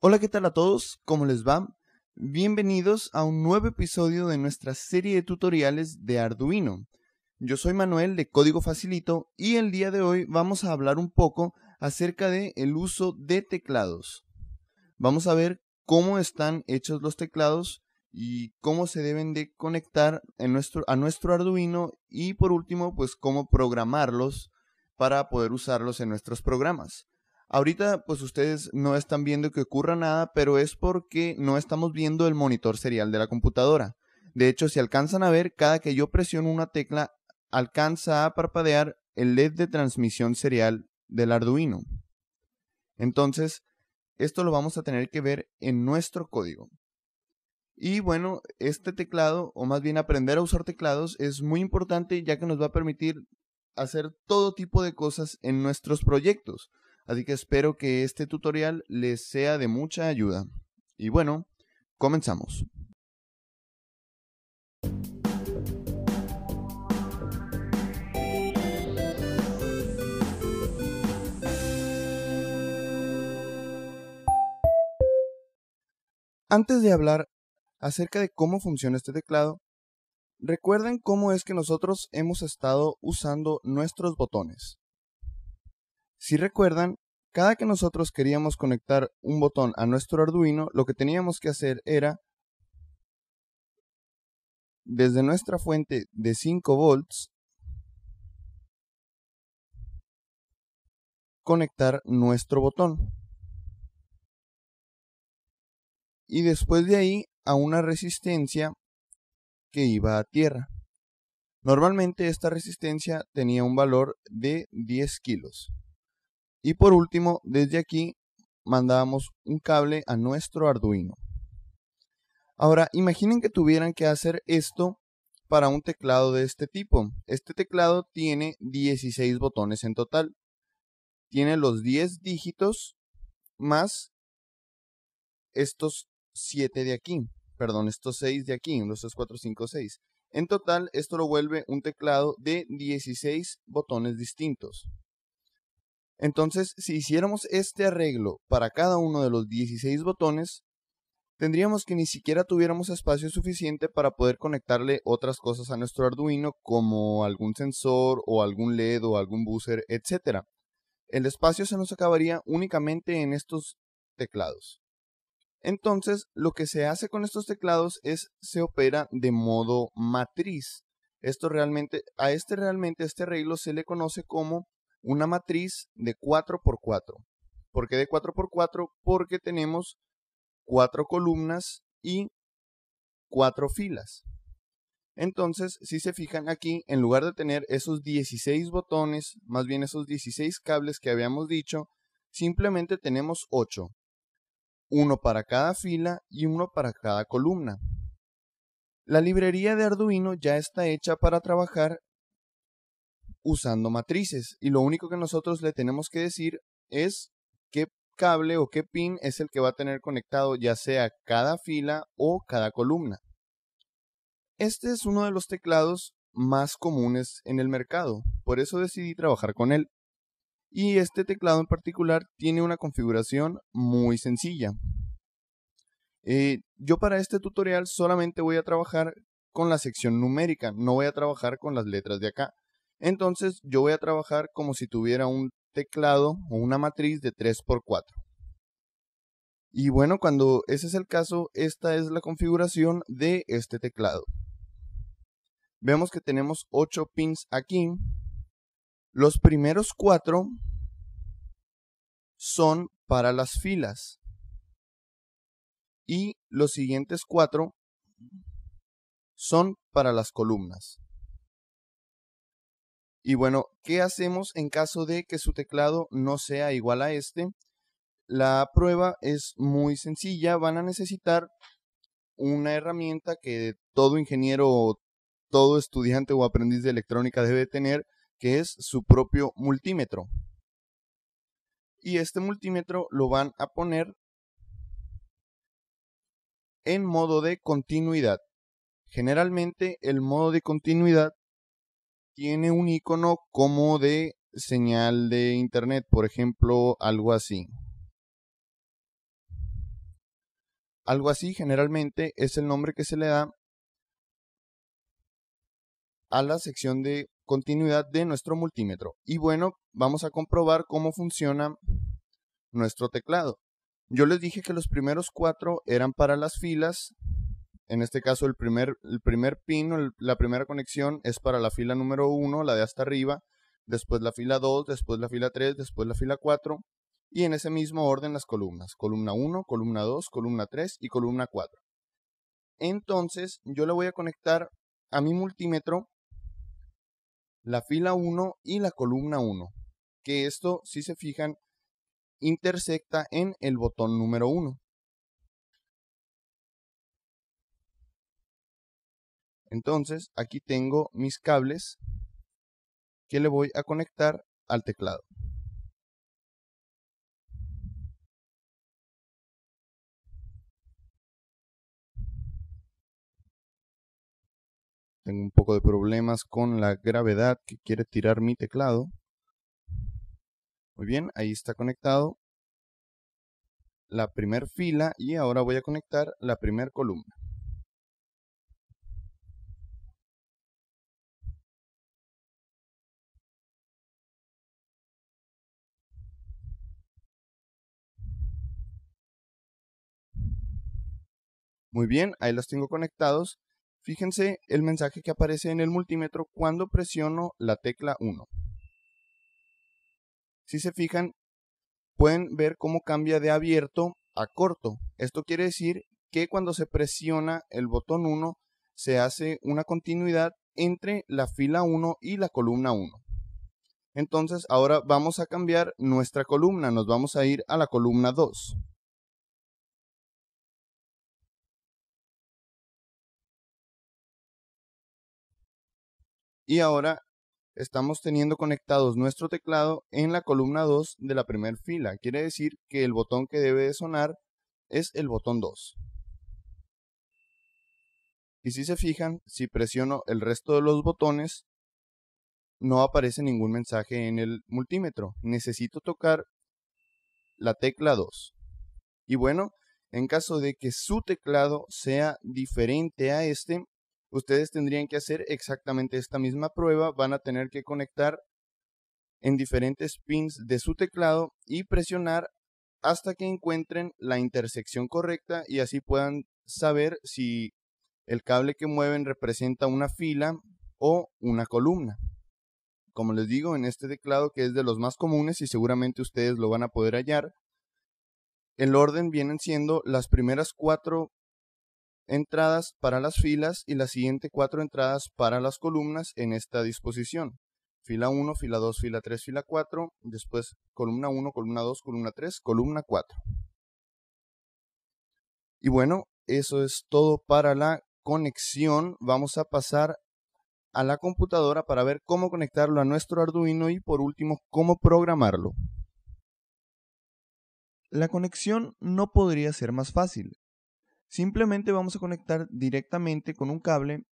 Hola, ¿qué tal a todos? ¿Cómo les va? Bienvenidos a un nuevo episodio de nuestra serie de tutoriales de Arduino. Yo soy Manuel de Código Facilito y el día de hoy vamos a hablar un poco acerca del el uso de teclados. Vamos a ver cómo están hechos los teclados y cómo se deben de conectar a nuestro Arduino y por último pues cómo programarlos para poder usarlos en nuestros programas. Ahorita, pues ustedes no están viendo que ocurra nada, pero es porque no estamos viendo el monitor serial de la computadora. De hecho, si alcanzan a ver, cada que yo presiono una tecla, alcanza a parpadear el LED de transmisión serial del Arduino. Entonces, esto lo vamos a tener que ver en nuestro código. Y bueno, este teclado, o más bien aprender a usar teclados, es muy importante ya que nos va a permitir hacer todo tipo de cosas en nuestros proyectos. Así que espero que este tutorial les sea de mucha ayuda. Y bueno, comenzamos. Antes de hablar acerca de cómo funciona este teclado, recuerden cómo es que nosotros hemos estado usando nuestros botones. Si recuerdan, cada que nosotros queríamos conectar un botón a nuestro Arduino, lo que teníamos que hacer era, desde nuestra fuente de 5 volts, conectar nuestro botón. Y después de ahí a una resistencia que iba a tierra. Normalmente esta resistencia tenía un valor de 10 kilos. Y por último, desde aquí mandamos un cable a nuestro Arduino. Ahora, imaginen que tuvieran que hacer esto para un teclado de este tipo. Este teclado tiene 16 botones en total. Tiene los 10 dígitos más estos 7 de aquí. Perdón, estos 6 de aquí, los 3, 4, 5, 6. En total, esto lo vuelve un teclado de 16 botones distintos. Entonces, si hiciéramos este arreglo para cada uno de los 16 botones, tendríamos que ni siquiera tuviéramos espacio suficiente para poder conectarle otras cosas a nuestro Arduino como algún sensor o algún LED o algún buzzer, etc. El espacio se nos acabaría únicamente en estos teclados. Entonces, lo que se hace con estos teclados es se opera de modo matriz. Esto realmente, a este realmente, este arreglo se le conoce como una matriz de 4x4. ¿Por qué de 4x4? Porque tenemos 4 columnas y 4 filas. Entonces, si se fijan aquí, en lugar de tener esos 16 botones, más bien esos 16 cables que habíamos dicho, simplemente tenemos 8. Uno para cada fila y uno para cada columna. La librería de Arduino ya está hecha para trabajar usando matrices y lo único que nosotros le tenemos que decir es qué cable o qué pin es el que va a tener conectado ya sea cada fila o cada columna. Este es uno de los teclados más comunes en el mercado, por eso decidí trabajar con él. Y este teclado en particular tiene una configuración muy sencilla. Eh, yo para este tutorial solamente voy a trabajar con la sección numérica, no voy a trabajar con las letras de acá. Entonces yo voy a trabajar como si tuviera un teclado o una matriz de 3x4. Y bueno, cuando ese es el caso, esta es la configuración de este teclado. Vemos que tenemos 8 pins aquí. Los primeros 4 son para las filas. Y los siguientes 4 son para las columnas. Y bueno, ¿qué hacemos en caso de que su teclado no sea igual a este? La prueba es muy sencilla, van a necesitar una herramienta que todo ingeniero todo estudiante o aprendiz de electrónica debe tener, que es su propio multímetro. Y este multímetro lo van a poner en modo de continuidad. Generalmente el modo de continuidad tiene un icono como de señal de internet, por ejemplo, algo así. Algo así generalmente es el nombre que se le da a la sección de continuidad de nuestro multímetro. Y bueno, vamos a comprobar cómo funciona nuestro teclado. Yo les dije que los primeros cuatro eran para las filas en este caso el primer, el primer pin o la primera conexión es para la fila número 1, la de hasta arriba, después la fila 2, después la fila 3, después la fila 4 y en ese mismo orden las columnas, columna 1, columna 2, columna 3 y columna 4. Entonces yo le voy a conectar a mi multímetro la fila 1 y la columna 1, que esto si se fijan intersecta en el botón número 1. Entonces, aquí tengo mis cables que le voy a conectar al teclado. Tengo un poco de problemas con la gravedad que quiere tirar mi teclado. Muy bien, ahí está conectado la primera fila y ahora voy a conectar la primera columna. Muy bien, ahí los tengo conectados. Fíjense el mensaje que aparece en el multímetro cuando presiono la tecla 1. Si se fijan, pueden ver cómo cambia de abierto a corto. Esto quiere decir que cuando se presiona el botón 1, se hace una continuidad entre la fila 1 y la columna 1. Entonces ahora vamos a cambiar nuestra columna, nos vamos a ir a la columna 2. y ahora estamos teniendo conectados nuestro teclado en la columna 2 de la primera fila. Quiere decir que el botón que debe de sonar es el botón 2. Y si se fijan, si presiono el resto de los botones, no aparece ningún mensaje en el multímetro. Necesito tocar la tecla 2. Y bueno, en caso de que su teclado sea diferente a este, Ustedes tendrían que hacer exactamente esta misma prueba, van a tener que conectar en diferentes pins de su teclado y presionar hasta que encuentren la intersección correcta y así puedan saber si el cable que mueven representa una fila o una columna. Como les digo, en este teclado que es de los más comunes y seguramente ustedes lo van a poder hallar, el orden vienen siendo las primeras cuatro entradas para las filas y las siguientes cuatro entradas para las columnas en esta disposición. Fila 1, fila 2, fila 3, fila 4, después columna 1, columna 2, columna 3, columna 4. Y bueno, eso es todo para la conexión. Vamos a pasar a la computadora para ver cómo conectarlo a nuestro Arduino y por último cómo programarlo. La conexión no podría ser más fácil. Simplemente vamos a conectar directamente con un cable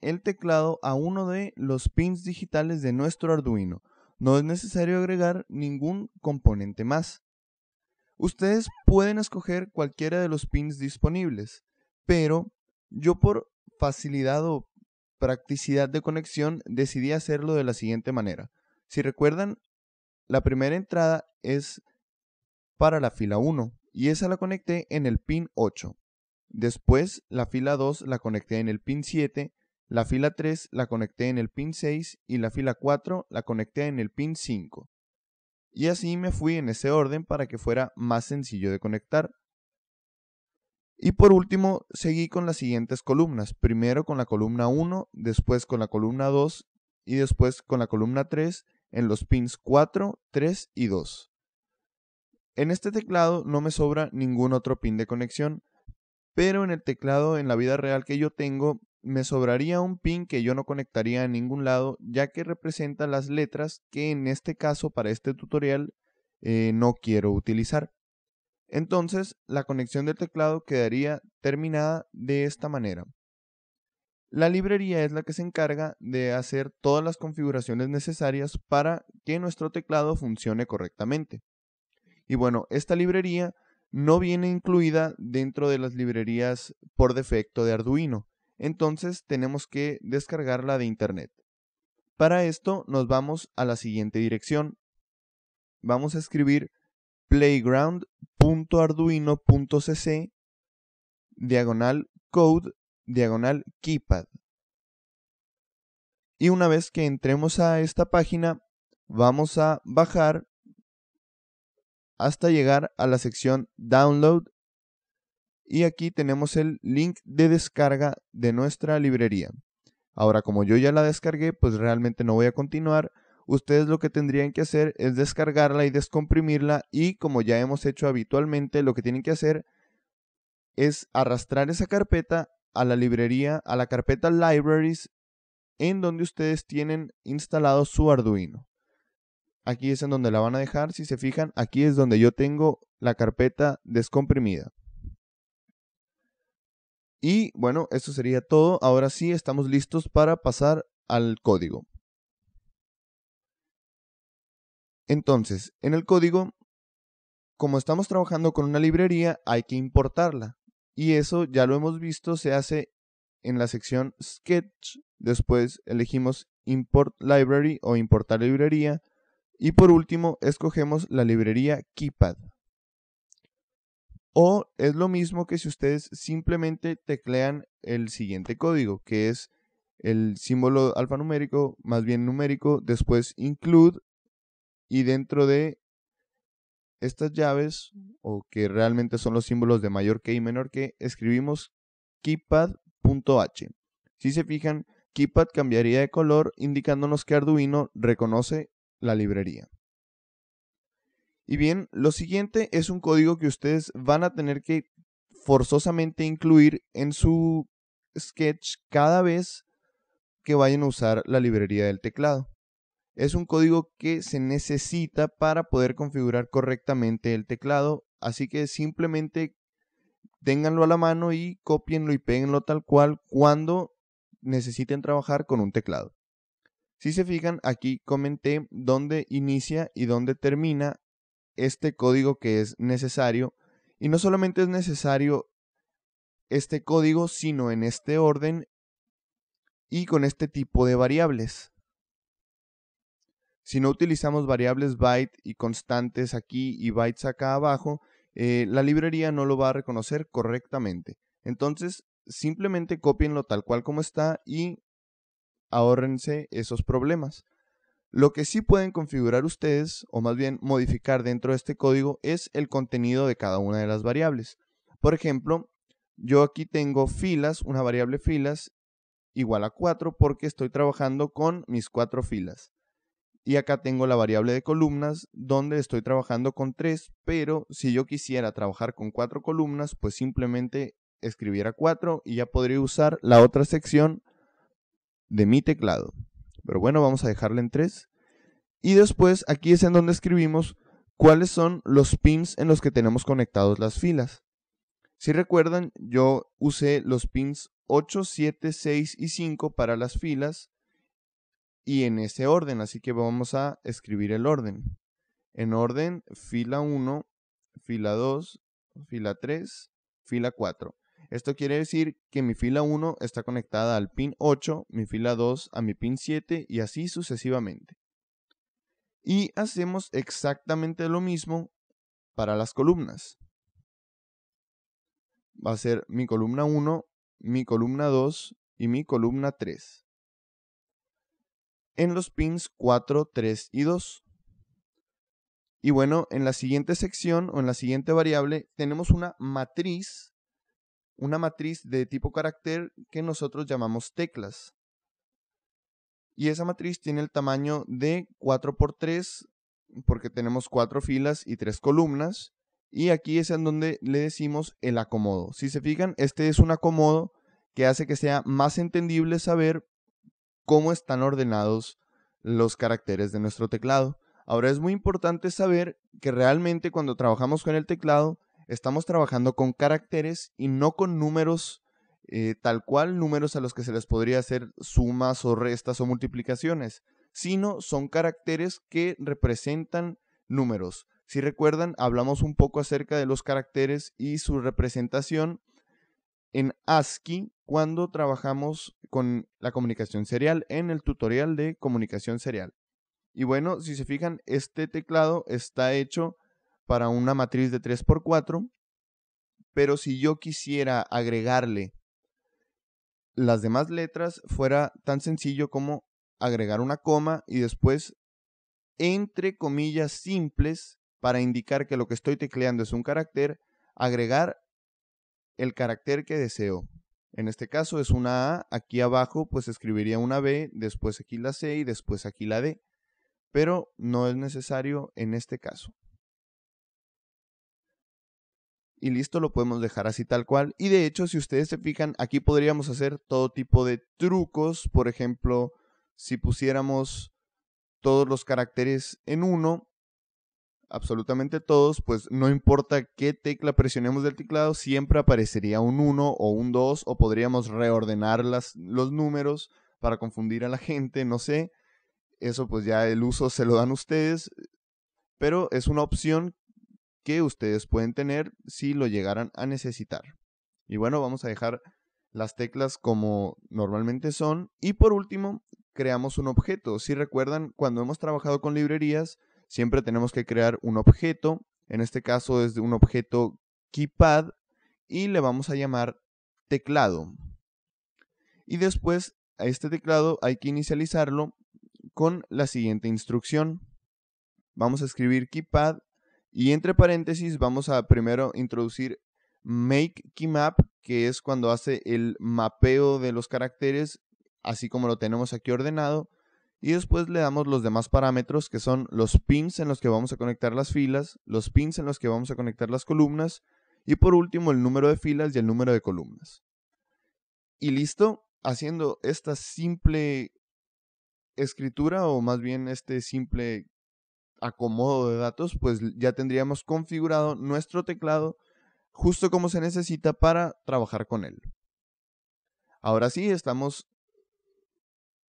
el teclado a uno de los pins digitales de nuestro Arduino. No es necesario agregar ningún componente más. Ustedes pueden escoger cualquiera de los pins disponibles, pero yo por facilidad o practicidad de conexión decidí hacerlo de la siguiente manera. Si recuerdan, la primera entrada es para la fila 1 y esa la conecté en el pin 8. Después, la fila 2 la conecté en el pin 7, la fila 3 la conecté en el pin 6 y la fila 4 la conecté en el pin 5. Y así me fui en ese orden para que fuera más sencillo de conectar. Y por último, seguí con las siguientes columnas. Primero con la columna 1, después con la columna 2 y después con la columna 3 en los pins 4, 3 y 2. En este teclado no me sobra ningún otro pin de conexión, pero en el teclado, en la vida real que yo tengo, me sobraría un pin que yo no conectaría a ningún lado, ya que representa las letras que en este caso para este tutorial eh, no quiero utilizar. Entonces, la conexión del teclado quedaría terminada de esta manera. La librería es la que se encarga de hacer todas las configuraciones necesarias para que nuestro teclado funcione correctamente. Y bueno, esta librería no viene incluida dentro de las librerías por defecto de Arduino, entonces tenemos que descargarla de internet. Para esto nos vamos a la siguiente dirección. Vamos a escribir playground.arduino.cc diagonal code diagonal keypad. Y una vez que entremos a esta página, vamos a bajar hasta llegar a la sección Download y aquí tenemos el link de descarga de nuestra librería. Ahora como yo ya la descargué, pues realmente no voy a continuar. Ustedes lo que tendrían que hacer es descargarla y descomprimirla y como ya hemos hecho habitualmente, lo que tienen que hacer es arrastrar esa carpeta a la librería, a la carpeta Libraries, en donde ustedes tienen instalado su Arduino. Aquí es en donde la van a dejar. Si se fijan, aquí es donde yo tengo la carpeta descomprimida. Y bueno, eso sería todo. Ahora sí, estamos listos para pasar al código. Entonces, en el código, como estamos trabajando con una librería, hay que importarla. Y eso ya lo hemos visto, se hace en la sección Sketch. Después elegimos Import Library o Importar Librería. Y por último, escogemos la librería Keypad. O es lo mismo que si ustedes simplemente teclean el siguiente código, que es el símbolo alfanumérico, más bien numérico, después include y dentro de estas llaves, o que realmente son los símbolos de mayor que y menor que, escribimos keypad.h. Si se fijan, keypad cambiaría de color indicándonos que Arduino reconoce la librería. Y bien, lo siguiente es un código que ustedes van a tener que forzosamente incluir en su sketch cada vez que vayan a usar la librería del teclado. Es un código que se necesita para poder configurar correctamente el teclado, así que simplemente ténganlo a la mano y copienlo y peguenlo tal cual cuando necesiten trabajar con un teclado. Si se fijan, aquí comenté dónde inicia y dónde termina este código que es necesario. Y no solamente es necesario este código, sino en este orden y con este tipo de variables. Si no utilizamos variables byte y constantes aquí y bytes acá abajo, eh, la librería no lo va a reconocer correctamente. Entonces, simplemente copienlo tal cual como está y ahórrense esos problemas. Lo que sí pueden configurar ustedes, o más bien modificar dentro de este código, es el contenido de cada una de las variables. Por ejemplo, yo aquí tengo filas, una variable filas igual a 4 porque estoy trabajando con mis cuatro filas. Y acá tengo la variable de columnas donde estoy trabajando con 3, pero si yo quisiera trabajar con cuatro columnas, pues simplemente escribiera 4 y ya podría usar la otra sección de mi teclado. Pero bueno, vamos a dejarla en 3. Y después aquí es en donde escribimos cuáles son los pins en los que tenemos conectados las filas. Si recuerdan, yo usé los pins 8, 7, 6 y 5 para las filas y en ese orden, así que vamos a escribir el orden. En orden, fila 1, fila 2, fila 3, fila 4. Esto quiere decir que mi fila 1 está conectada al pin 8, mi fila 2 a mi pin 7 y así sucesivamente. Y hacemos exactamente lo mismo para las columnas. Va a ser mi columna 1, mi columna 2 y mi columna 3. En los pins 4, 3 y 2. Y bueno, en la siguiente sección o en la siguiente variable tenemos una matriz una matriz de tipo carácter que nosotros llamamos teclas. Y esa matriz tiene el tamaño de 4x3 porque tenemos 4 filas y 3 columnas. Y aquí es en donde le decimos el acomodo. Si se fijan, este es un acomodo que hace que sea más entendible saber cómo están ordenados los caracteres de nuestro teclado. Ahora es muy importante saber que realmente cuando trabajamos con el teclado estamos trabajando con caracteres y no con números eh, tal cual, números a los que se les podría hacer sumas o restas o multiplicaciones, sino son caracteres que representan números. Si recuerdan, hablamos un poco acerca de los caracteres y su representación en ASCII cuando trabajamos con la comunicación serial en el tutorial de comunicación serial. Y bueno, si se fijan, este teclado está hecho para una matriz de 3x4, pero si yo quisiera agregarle las demás letras, fuera tan sencillo como agregar una coma y después entre comillas simples para indicar que lo que estoy tecleando es un carácter, agregar el carácter que deseo. En este caso es una A, aquí abajo pues escribiría una B, después aquí la C y después aquí la D, pero no es necesario en este caso y listo, lo podemos dejar así tal cual. Y de hecho, si ustedes se fijan, aquí podríamos hacer todo tipo de trucos. Por ejemplo, si pusiéramos todos los caracteres en uno, absolutamente todos, pues no importa qué tecla presionemos del teclado, siempre aparecería un 1 o un 2 o podríamos reordenar las, los números para confundir a la gente, no sé. Eso pues ya el uso se lo dan ustedes, pero es una opción que ustedes pueden tener si lo llegaran a necesitar. Y bueno, vamos a dejar las teclas como normalmente son. Y por último, creamos un objeto. Si recuerdan, cuando hemos trabajado con librerías, siempre tenemos que crear un objeto. En este caso es de un objeto keypad y le vamos a llamar teclado. Y después a este teclado hay que inicializarlo con la siguiente instrucción. Vamos a escribir keypad y entre paréntesis vamos a primero introducir make keymap, que es cuando hace el mapeo de los caracteres, así como lo tenemos aquí ordenado. Y después le damos los demás parámetros, que son los pins en los que vamos a conectar las filas, los pins en los que vamos a conectar las columnas, y por último el número de filas y el número de columnas. Y listo, haciendo esta simple escritura, o más bien este simple acomodo de datos, pues ya tendríamos configurado nuestro teclado justo como se necesita para trabajar con él. Ahora sí, estamos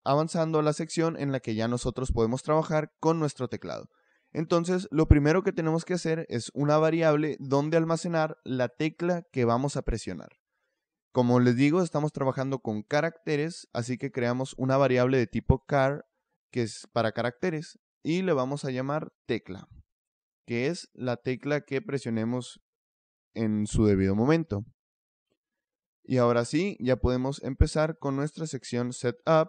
avanzando a la sección en la que ya nosotros podemos trabajar con nuestro teclado. Entonces, lo primero que tenemos que hacer es una variable donde almacenar la tecla que vamos a presionar. Como les digo, estamos trabajando con caracteres, así que creamos una variable de tipo car que es para caracteres y le vamos a llamar tecla, que es la tecla que presionemos en su debido momento. Y ahora sí, ya podemos empezar con nuestra sección setup.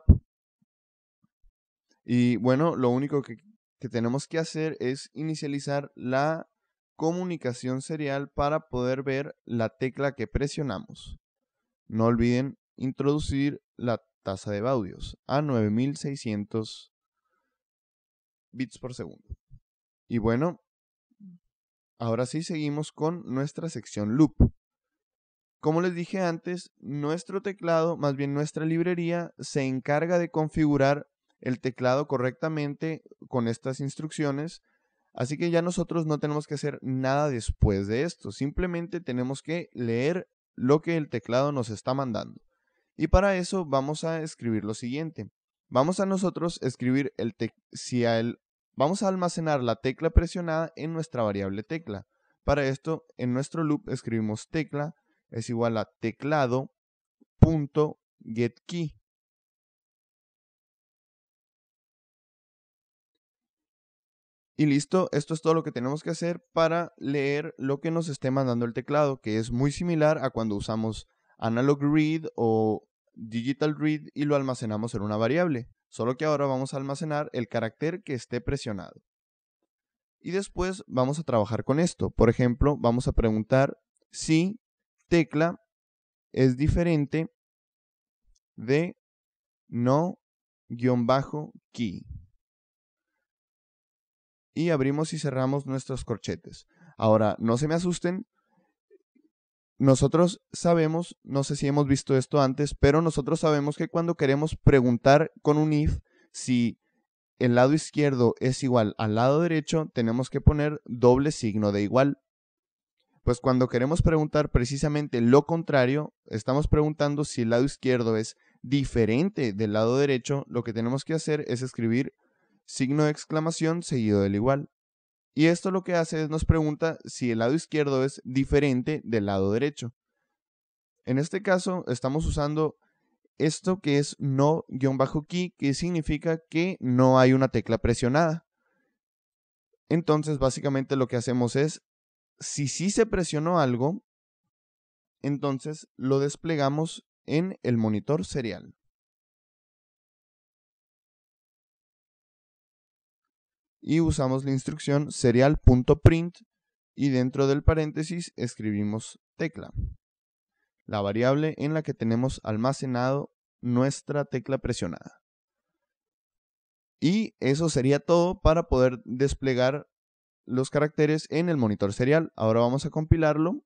Y bueno, lo único que, tenemos que hacer es inicializar la comunicación serial para poder ver la tecla que presionamos. No olviden introducir la tasa de baudios a 9600 bits por segundo. Y bueno, ahora sí seguimos con nuestra sección loop. Como les dije antes, nuestro teclado, más bien nuestra librería, se encarga de configurar el teclado correctamente con estas instrucciones. Así que ya nosotros no tenemos que hacer nada después de esto. Simplemente tenemos que leer lo que el teclado nos está mandando. Y para eso vamos a escribir lo siguiente. Vamos a nosotros escribir el si al Vamos a almacenar la tecla presionada en nuestra variable tecla. Para esto, en nuestro loop escribimos tecla es igual a teclado.getKey. Y listo, esto es todo lo que tenemos que hacer para leer lo que nos esté mandando el teclado, que es muy similar a cuando usamos analog read o digital read y lo almacenamos en una variable solo que ahora vamos a almacenar el carácter que esté presionado. Y después vamos a trabajar con esto. Por ejemplo, vamos a preguntar si tecla es diferente de no-key. Y abrimos y cerramos nuestros corchetes. Ahora, no se me asusten nosotros sabemos, no sé si hemos visto esto antes, pero nosotros sabemos que cuando queremos preguntar con un if si el lado izquierdo es igual al lado derecho, tenemos que poner doble signo de igual. Pues cuando queremos preguntar precisamente lo contrario, estamos preguntando si el lado izquierdo es diferente del lado derecho, lo que tenemos que hacer es escribir signo de exclamación seguido del igual. Y esto lo que hace es nos pregunta si el lado izquierdo es diferente del lado derecho. En este caso estamos usando esto que es no-key, que significa que no hay una tecla presionada. Entonces básicamente lo que hacemos es, si sí se presionó algo, entonces lo desplegamos en el monitor serial. y usamos la instrucción serial.print y dentro del paréntesis escribimos tecla, la variable en la que tenemos almacenado nuestra tecla presionada. Y eso sería todo para poder desplegar los caracteres en el monitor serial. Ahora vamos a compilarlo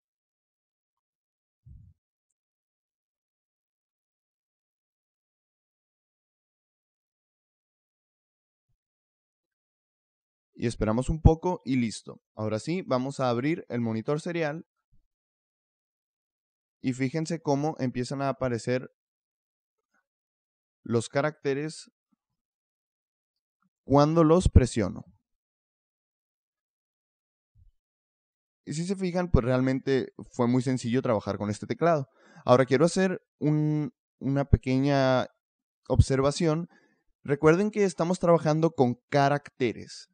y esperamos un poco y listo. Ahora sí, vamos a abrir el monitor serial y fíjense cómo empiezan a aparecer los caracteres cuando los presiono. Y si se fijan, pues realmente fue muy sencillo trabajar con este teclado. Ahora quiero hacer una pequeña observación. Recuerden que estamos trabajando con caracteres.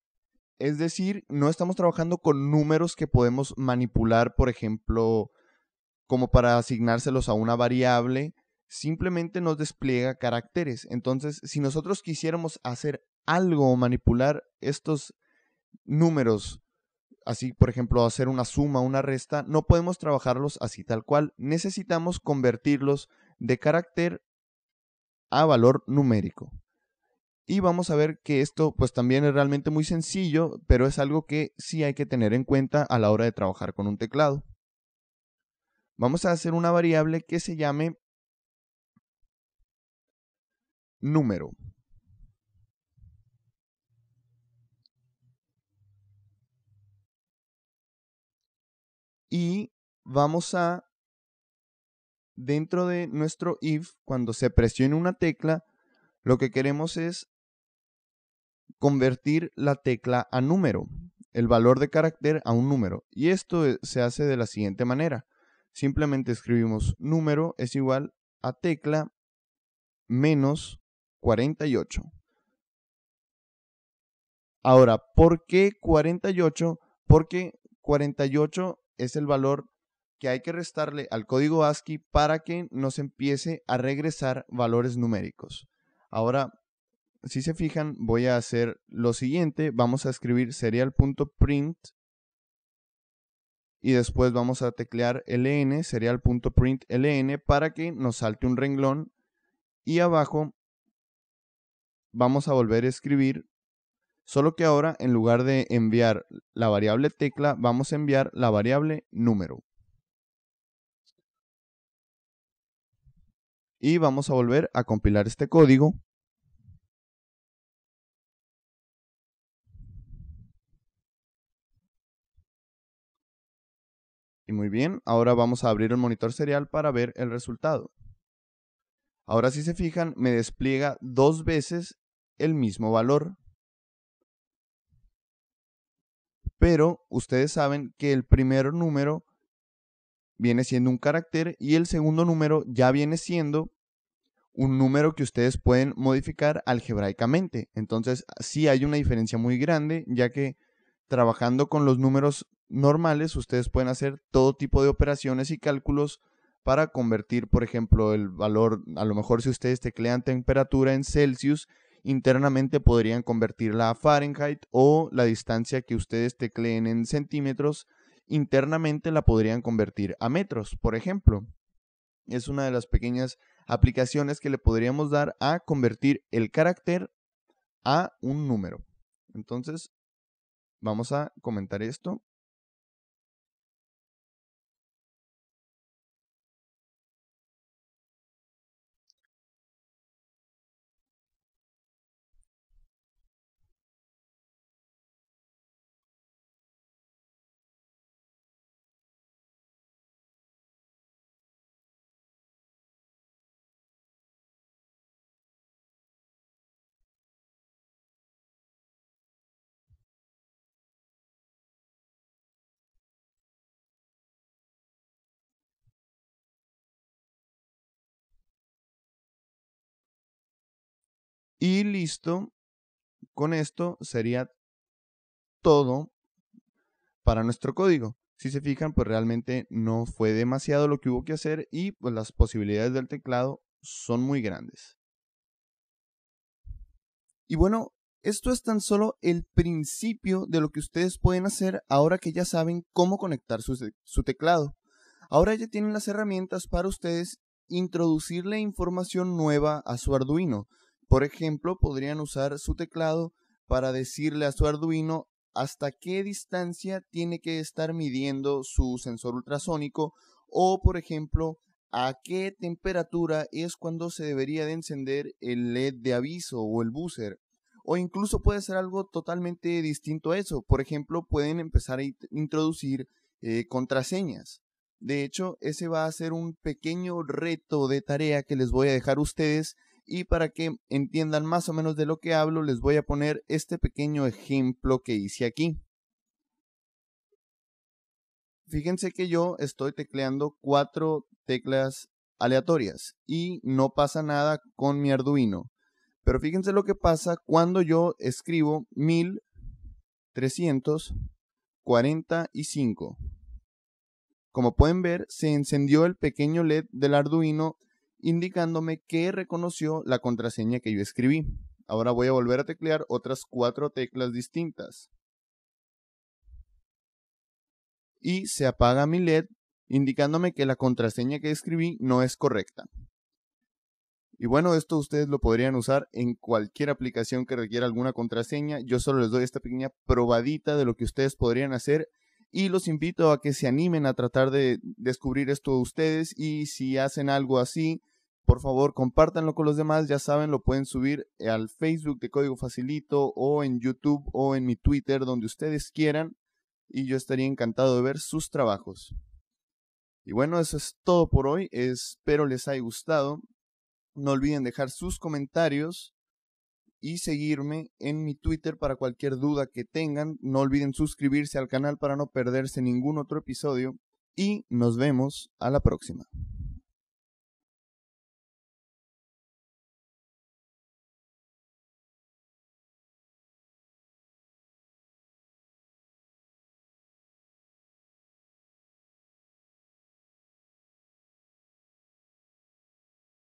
Es decir, no estamos trabajando con números que podemos manipular, por ejemplo, como para asignárselos a una variable, simplemente nos despliega caracteres. Entonces, si nosotros quisiéramos hacer algo o manipular estos números, así por ejemplo hacer una suma, una resta, no podemos trabajarlos así tal cual. Necesitamos convertirlos de carácter a valor numérico. Y vamos a ver que esto pues también es realmente muy sencillo, pero es algo que sí hay que tener en cuenta a la hora de trabajar con un teclado. Vamos a hacer una variable que se llame número. Y vamos a, dentro de nuestro if, cuando se presione una tecla, lo que queremos es convertir la tecla a número, el valor de carácter a un número. Y esto e, se hace de la siguiente manera. Simplemente escribimos número es igual a tecla menos 48. Ahora, ¿por qué 48? Porque 48 es el valor que hay que restarle al código ASCII para que nos empiece a regresar valores numéricos. Ahora, si se fijan, voy a hacer lo siguiente. Vamos a escribir serial.print y después vamos a teclear ln, serial.println ln, para que nos salte un renglón. Y abajo vamos a volver a escribir, solo que ahora en lugar de enviar la variable tecla, vamos a enviar la variable número. Y vamos a volver a compilar este código. Y muy bien, ahora vamos a abrir el monitor serial para ver el resultado. Ahora si se fijan, me despliega dos veces el mismo valor. Pero ustedes saben que el primer número viene siendo un carácter y el segundo número ya viene siendo un número que ustedes pueden modificar algebraicamente. Entonces sí hay una diferencia muy grande, ya que trabajando con los números normales, ustedes pueden hacer todo tipo de operaciones y cálculos para convertir, por ejemplo, el valor, a lo mejor si ustedes teclean temperatura en Celsius, internamente podrían convertirla a Fahrenheit o la distancia que ustedes tecleen en centímetros, internamente la podrían convertir a metros, por ejemplo. Es una de las pequeñas aplicaciones que le podríamos dar a convertir el carácter a un número. Entonces, vamos a comentar esto. Y listo. Con esto sería todo para nuestro código. Si se fijan, pues realmente no fue demasiado lo que hubo que hacer y pues, las posibilidades del teclado son muy grandes. Y bueno, esto es tan solo el principio de lo que ustedes pueden hacer ahora que ya saben cómo conectar su, su teclado. Ahora ya tienen las herramientas para ustedes introducirle información nueva a su Arduino. Por ejemplo, podrían usar su teclado para decirle a su Arduino hasta qué distancia tiene que estar midiendo su sensor ultrasónico o, por ejemplo, a qué temperatura es cuando se debería de encender el LED de aviso o el buzzer. O incluso puede ser algo totalmente distinto a eso. Por ejemplo, pueden empezar a introducir eh, contraseñas. De hecho, ese va a ser un pequeño reto de tarea que les voy a dejar a ustedes y para que entiendan más o menos de lo que hablo, les voy a poner este pequeño ejemplo que hice aquí. Fíjense que yo estoy tecleando cuatro teclas aleatorias y no pasa nada con mi Arduino. Pero fíjense lo que pasa cuando yo escribo 1345. Como pueden ver, se encendió el pequeño LED del Arduino indicándome que reconoció la contraseña que yo escribí. Ahora voy a volver a teclear otras cuatro teclas distintas. Y se apaga mi LED indicándome que la contraseña que escribí no es correcta. Y bueno, esto ustedes lo podrían usar en cualquier aplicación que requiera alguna contraseña. Yo solo les doy esta pequeña probadita de lo que ustedes podrían hacer y los invito a que se animen a tratar de descubrir esto ustedes y si hacen algo así, por favor, compártanlo con los demás. Ya saben, lo pueden subir eh, al Facebook de Código Facilito o en YouTube o en mi Twitter, donde ustedes quieran. Y yo estaría encantado de ver sus trabajos. Y bueno, eso es todo por hoy. Espero les haya gustado. No olviden dejar sus comentarios y seguirme en mi Twitter para cualquier duda que tengan. No olviden suscribirse al canal para no perderse ningún otro episodio. Y nos vemos a la próxima.